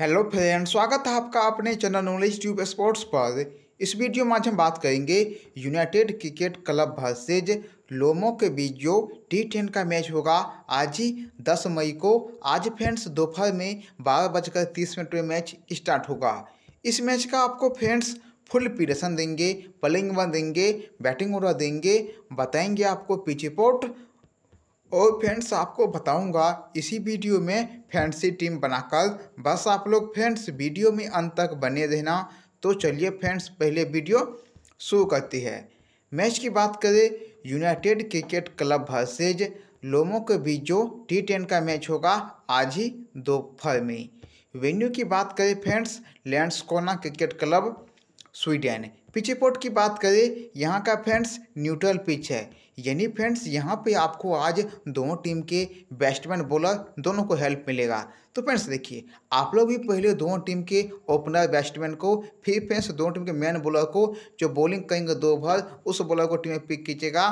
hello friend स्वागत है आपका अपने चैनल नॉलेज ट्यूब स्पोर्ट्स पर इस वीडियो में आज हम बात करेंगे United Cricket Club versus Lomma के बीच जो टी टेन का मैच होगा आज ही 10 मई को आज फ्रेंड्स दोपहर में बारह बजकर तीस मिनट में मैच स्टार्ट होगा इस मैच का आपको फ्रेंड्स फुल पीडेशन देंगे पलिंग वन देंगे बैटिंग ऑर्डर देंगे बताएंगे आपको पिच रिपोर्ट और फ्रेंड्स आपको बताऊंगा इसी वीडियो में फैंसी टीम बनाकर बस आप लोग फ्रेंड्स वीडियो में अंत तक बने रहना तो चलिए फ्रेंड्स पहले वीडियो शुरू करती है मैच की बात करें United Cricket Club versus Lomma के बीच जो टी टेन का मैच होगा आज ही दोपहर में वेन्यू की बात करें friends Landskrona Cricket Club Sweden pitch report की बात करें यहाँ का फ्रेंड्स न्यूट्रल पिच है यानी फ्रेंड्स यहाँ पे आपको आज दोनों टीम के बैट्समैन बॉलर दोनों को हेल्प मिलेगा तो फ्रेंड्स देखिए आप लोग भी पहले दोनों टीम के ओपनर बैट्समैन को फिर फ्रेंड्स दोनों टीम के मेन बॉलर को जो बॉलिंग करेंगे दो ओवर उस बॉलर को टीम में पिक कीजिएगा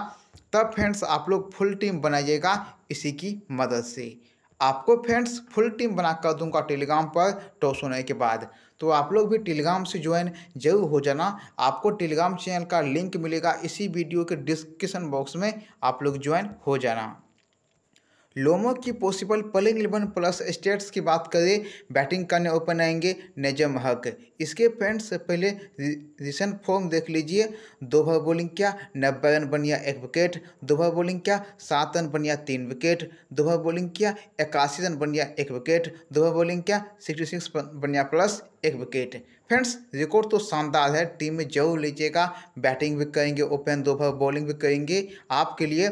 तब फ्रेंड्स आप लोग फुल टीम बनाइएगा इसी की मदद से आपको फ्रेंड्स फुल टीम बना कर दूंगा टेलीग्राम पर टॉस होने के बाद तो आप लोग भी टेलीग्राम से ज्वाइन जरूर हो जाना आपको टेलीग्राम चैनल का लिंक मिलेगा इसी वीडियो के डिस्क्रिप्शन बॉक्स में आप लोग ज्वाइन हो जाना लोमो की possible playing eleven plus stats की बात करें बैटिंग करने ओपन आएंगे नजम हक इसके फ्रेंड्स पहले रिसेंट फॉर्म देख लीजिए दो भर बॉलिंग क्या नब्बे रन बनिया एक विकेट दो भर बॉलिंग क्या सात रन बनिया तीन विकेट दो भर बॉलिंग क्या इक्यासी रन बनिया एक विकेट दो भर बॉलिंग क्या सिक्सटी सिक्स बनिया प्लस एक विकेट फ्रेंड्स रिकॉर्ड तो शानदार है टीम में जरूर लीजिएगा बैटिंग भी करेंगे ओपन दो भर बॉलिंग भी करेंगे आपके लिए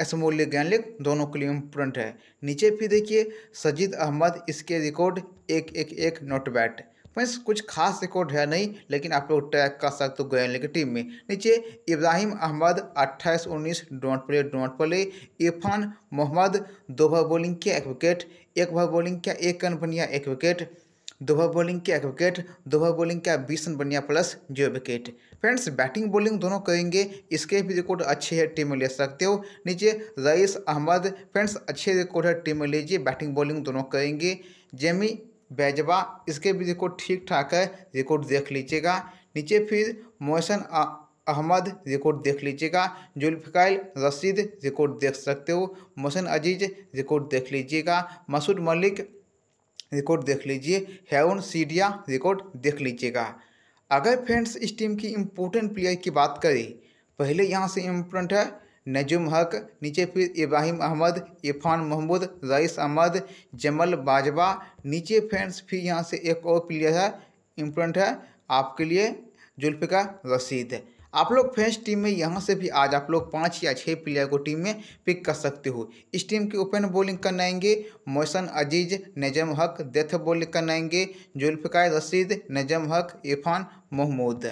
असमूल्य ज्ञानलेख दोनों के लिए इम्पोर्टेंट है नीचे फिर देखिए सजीद अहमद इसके रिकॉर्ड एक एक एक नोट बैट फ्रेंड्स कुछ खास रिकॉर्ड है नहीं लेकिन आप लोग ट्रैक कर सकते हो गए की टीम में नीचे इब्राहिम अहमद अट्ठाईस उन्नीस don't play don't play Irfan Mohammad दो भर बॉलिंग किया एक विकेट एक भर बॉलिंग किया एक रन बनिया एक विकेट दोभा बॉलिंग के एक विकेट दोभा बॉलिंग का बीस रन बनिया plus zero wicket friends batting bowling दोनों करेंगे इसके भी रिकॉर्ड अच्छे है टीम में ले सकते हो नीचे रईस अहमद फ्रेंड्स अच्छे रिकॉर्ड है टीम में लीजिए बैटिंग बॉलिंग दोनों करेंगे जेमी बैजवा इसके भी रिकॉर्ड ठीक ठाक है रिकॉर्ड देख लीजिएगा नीचे फिर मोहसन अहमद रिकॉर्ड देख लीजिएगा जुल्फिकाइल रशीद रिकॉर्ड देख सकते हो मोहसन अजीज रिकॉर्ड देख लीजिएगा मसूद मलिक रिकॉर्ड देख लीजिए हेवन सीडिया रिकॉर्ड देख लीजिएगा अगर फ्रेंड्स इस टीम की इम्पोर्टेंट प्लेयर की बात करें पहले यहाँ से इम्पोर्टेंट है नजुम हक नीचे फिर इब्राहिम अहमद इरफान महमूद रईस अहमद जमल बाजवा नीचे फ्रेंड्स फिर यहाँ से एक और प्लेयर है इम्पोर्टेंट है आपके लिए जुल्फ़िका रशीद आप लोग फैंस टीम में यहाँ से भी आज आप लोग पाँच या छः प्लेयर को टीम में पिक कर सकते हो इस टीम की ओपन बॉलिंग करना आएंगे मोहसन अजीज नजम हक डेथ बॉलिंग करना आएंगे जुल्फ़िकार रशीद नजम हक इरफान महमूद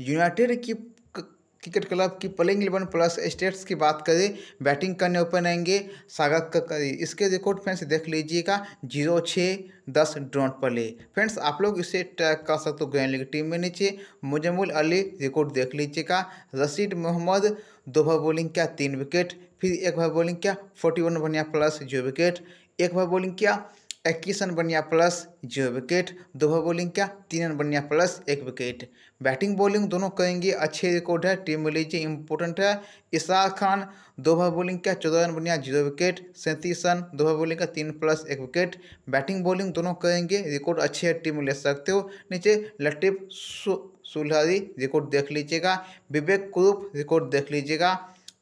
यूनाइटेड की क्रिकेट क्लब की प्लेइंग इलेवन प्लस स्टेट्स की बात करें बैटिंग करने ओपन आएंगे सागर ककरी इसके रिकॉर्ड फ्रेंड्स देख लीजिएगा जीरो छः दस ड्रॉन्ट पर ले फ्रेंड्स आप लोग इसे ट्रैक कर सकते हो ग्रैंड लीग टीम में नीचे मुजमुल अली रिकॉर्ड देख लीजिएगा रशीद मोहम्मद दो भर बॉलिंग क्या तीन विकेट फिर एक भर बॉलिंग क्या फोर्टी वन प्लस जो विकेट एक भर बॉलिंग क्या इक्कीस रन बनिया प्लस जीरो विकेट दो बॉलिंग क्या तीन रन बनिया प्लस एक विकेट बैटिंग बॉलिंग दोनों करेंगे अच्छे रिकॉर्ड है टीम में लीजिए इंपॉर्टेंट है इशार खान दो बॉलिंग क्या चौदह रन बनिया जीरो विकेट सैंतीस रन दो बॉलिंग का तीन प्लस एक विकेट बैटिंग बॉलिंग दोनों करेंगे रिकॉर्ड अच्छे है टीम में ले सकते हो नीचे लटिफ सुलहरी रिकॉर्ड देख लीजिएगा विवेक कुरूप रिकॉर्ड देख लीजिएगा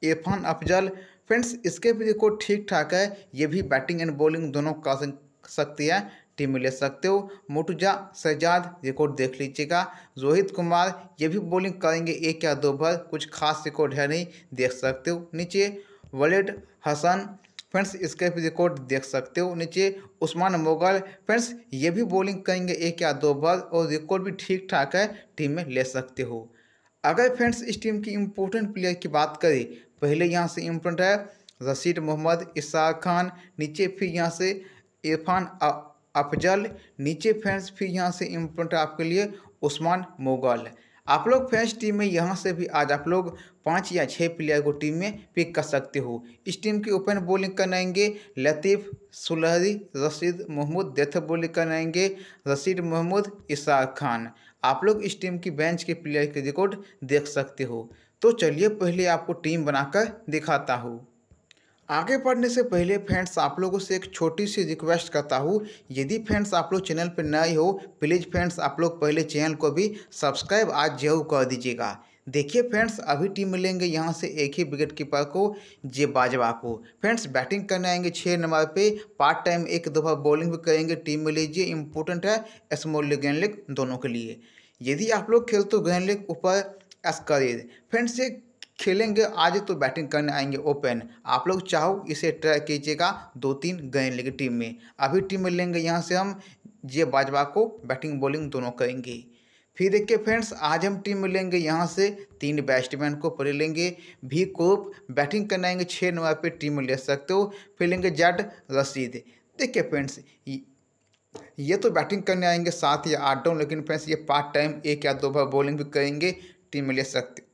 इरफान अफजल फ्रेंड्स इसके भी रिकॉर्ड ठीक ठाक है ये भी बैटिंग एंड बॉलिंग दोनों का सकती है टीम में ले सकते हो मोटुजा सजाद रिकॉर्ड देख लीजिएगा रोहित कुमार ये भी बॉलिंग करेंगे एक या दो भर कुछ खास रिकॉर्ड है नहीं देख सकते हो नीचे वलेड हसन फ्रेंड्स इसके भी रिकॉर्ड देख सकते हो नीचे उस्मान मोगल फ्रेंड्स ये भी बॉलिंग करेंगे एक या दो बार और रिकॉर्ड भी ठीक ठाक है टीम में ले सकते हो अगर फ्रेंड्स इस टीम की इम्पोर्टेंट प्लेयर की बात करें पहले यहाँ से इम्पोर्टेंट है रशीद मोहम्मद इसाक खान नीचे फिर यहाँ से इरफान अफजल नीचे फ्रेंड्स फिर यहाँ से इम्पोर्टेंट आपके लिए उस्मान मोगल आप लोग फ्रेंड्स टीम में यहाँ से भी आज आप लोग पाँच या छः प्लेयर को टीम में पिक कर सकते हो इस टीम की ओपन बॉलिंग करनाएंगे लतीफ़ सुलहरी रशीद महमूद डेथ बॉलिंग करनाएंगे रशीद महमूद इसार खान आप लोग इस टीम की बेंच के प्लेयर के रिकॉर्ड देख सकते हो तो चलिए पहले आपको टीम बनाकर दिखाता हूँ आगे बढ़ने से पहले फ्रेंड्स आप लोगों से एक छोटी सी रिक्वेस्ट करता हूँ यदि फ्रेंड्स आप लोग चैनल पर नए हो प्लीज़ फ्रेंड्स आप लोग पहले चैनल को भी सब्सक्राइब आज जरूर कर दीजिएगा देखिए फ्रेंड्स अभी टीम मिलेंगे यहाँ से एक ही विकेट कीपर को जे बाजवा को फ्रेंड्स बैटिंग करने आएंगे छः नंबर पे पार्ट टाइम एक दफा बॉलिंग भी करेंगे टीम में लीजिए इंपॉर्टेंट है स्मॉल लेग एंड लेग दोनों के लिए यदि आप लोग खेल तो गेंद लेग ऊपर एस करिए फ्रेंड्स ये खेलेंगे आज तो बैटिंग करने आएंगे ओपन आप लोग चाहो इसे ट्राई कीजिएगा दो तीन गए लेकिन टीम में अभी टीम में लेंगे यहाँ से हम जे बाजवा को बैटिंग बॉलिंग दोनों करेंगे फिर देखिए फ्रेंड्स आज हम टीम में लेंगे यहाँ से तीन बैट्समैन को पहले लेंगे भी कोप बैटिंग करने आएंगे छः नंबर पर टीम में ले सकते हो फिर लेंगे जड रसीद देखिए फ्रेंड्स ये तो बैटिंग करने आएंगे सात या आठ डाउन लेकिन फ्रेंड्स ये पार्ट टाइम एक या दो बार बॉलिंग भी करेंगे टीम में ले सकते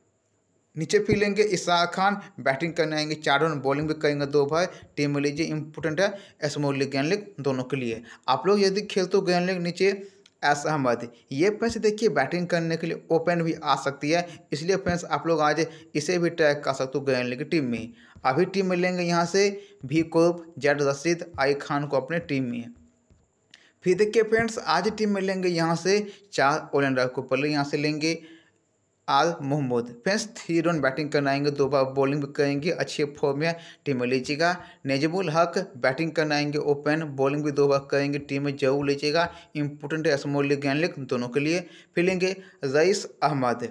नीचे फिर लेंगे इसहाक खान बैटिंग करने आएंगे चार रन बॉलिंग भी करेंगे दो भाई टीम में लीजिए इंपॉर्टेंट है स्मॉल लीग गैन लीग दोनों के लिए आप लोग यदि खेलते हो गैन लीग नीचे ऐसा अहमद ये फ्रेंड्स देखिए बैटिंग करने के लिए ओपन भी आ सकती है इसलिए फ्रेंड्स आप लोग आज इसे भी ट्रैक कर सकते हो गैन लीग टीम में अभी टीम में लेंगे यहाँ से भी कोप जैड रशीद आई खान को अपने टीम में फिर देखिए फ्रेंड्स आज टीम में लेंगे यहाँ से चार ऑलराउंडर को पहले यहाँ से लेंगे आल मोहम्मद फैंस थ्री रन बैटिंग करना आएंगे दो बार बॉलिंग भी करेंगे अच्छे फॉर्म में टीम में लीजिएगा नेजमुल हक बैटिंग करना आएंगे ओपन बॉलिंग भी दो बार करेंगे टीम में जरूर लीजिएगा इंपोर्टेंट है स्मॉल लीग गैन लीग दोनों के लिए फीलेंगे रईस अहमद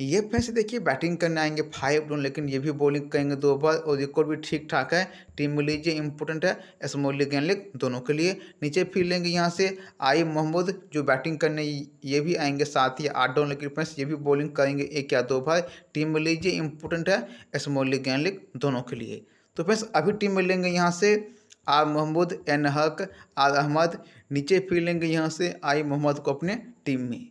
ये फैंस देखिए बैटिंग करने आएंगे फाइव डोन लेकिन ये भी बॉलिंग करेंगे दो बार और रिकॉर्ड भी ठीक ठाक है टीम में लीजिए इंपॉर्टेंट है स्मॉल लीग एंड लीग दोनों के लिए नीचे फिर लेंगे यहाँ से आई मोहम्मद जो बैटिंग करने ये भी आएंगे साथ ही आठ डोन लेकिन फ्रेंड्स ये भी बॉलिंग करेंगे एक या दो बार टीम में लीजिए इंपॉर्टेंट है स्मॉल लीग एंड लीग दोनों के लिए तो फ्रेंड्स अभी टीम में लेंगे यहाँ से आर मोहम्मद एन हक आर अहमद नीचे फिर लेंगे यहाँ से आई मोहम्मद को अपने टीम में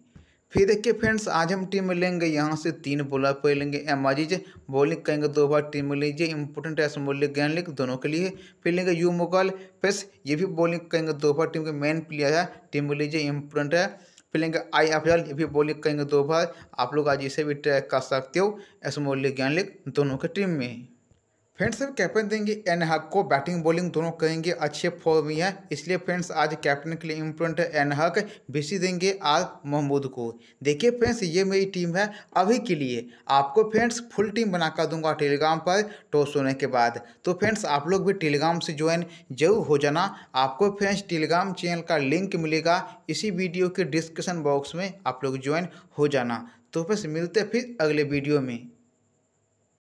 फिर देखिए फ्रेंड्स आज हम टीम लेंगे यहाँ से तीन बॉलर पे लेंगे एम आजीज बॉलिंग करेंगे दो बार टीम लीजिए है टेस्ट बॉलिंग ज्ञान लिख दोनों के लिए फिर लेंगे यू मुगल पेस ये भी बॉलिंग करेंगे दो बार टीम के मेन प्लेयर है टीम लीजिए इंपोर्टेंट है फिर लेंगे आई अफजल ये भी बॉलिंग करेंगे दो बार आप लोग आज इसे भी ट्रैक कर सकते हो एस बॉलिंग ज्ञान लिख दोनों के टीम में फ्रेंड्स अब कैप्टन देंगे एन हक को बैटिंग बॉलिंग दोनों कहेंगे अच्छे फॉर्म में है इसलिए फ्रेंड्स आज कैप्टन के लिए इम्पोर्टेंट है एन हक बीसी देंगे आर महमूद को देखिए फ्रेंड्स ये मेरी टीम है अभी के लिए आपको फ्रेंड्स फुल टीम बनाकर दूंगा टेलीग्राम पर टॉस होने के बाद तो फ्रेंड्स आप लोग भी टेलीग्राम से ज्वाइन जरूर हो जाना आपको फ्रेंड्स टेलीग्राम चैनल का लिंक मिलेगा इसी वीडियो के डिस्क्रिप्शन बॉक्स में आप लोग ज्वाइन हो जाना तो फ्रेंड्स मिलते फिर अगले वीडियो में